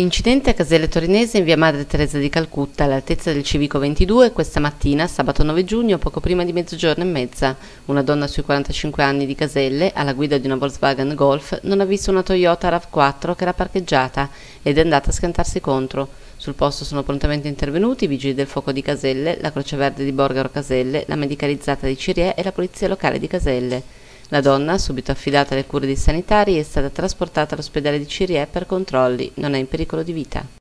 Incidente a Caselle Torinese in via Madre Teresa di Calcutta all'altezza del Civico 22 questa mattina, sabato 9 giugno, poco prima di mezzogiorno e mezza. Una donna sui 45 anni di Caselle, alla guida di una Volkswagen Golf, non ha visto una Toyota RAV4 che era parcheggiata ed è andata a schiantarsi contro. Sul posto sono prontamente intervenuti i vigili del fuoco di Caselle, la Croce Verde di Borgaro Caselle, la medicalizzata di Cirie e la Polizia Locale di Caselle. La donna, subito affidata alle cure dei sanitari, è stata trasportata all'ospedale di Cirié per controlli, non è in pericolo di vita.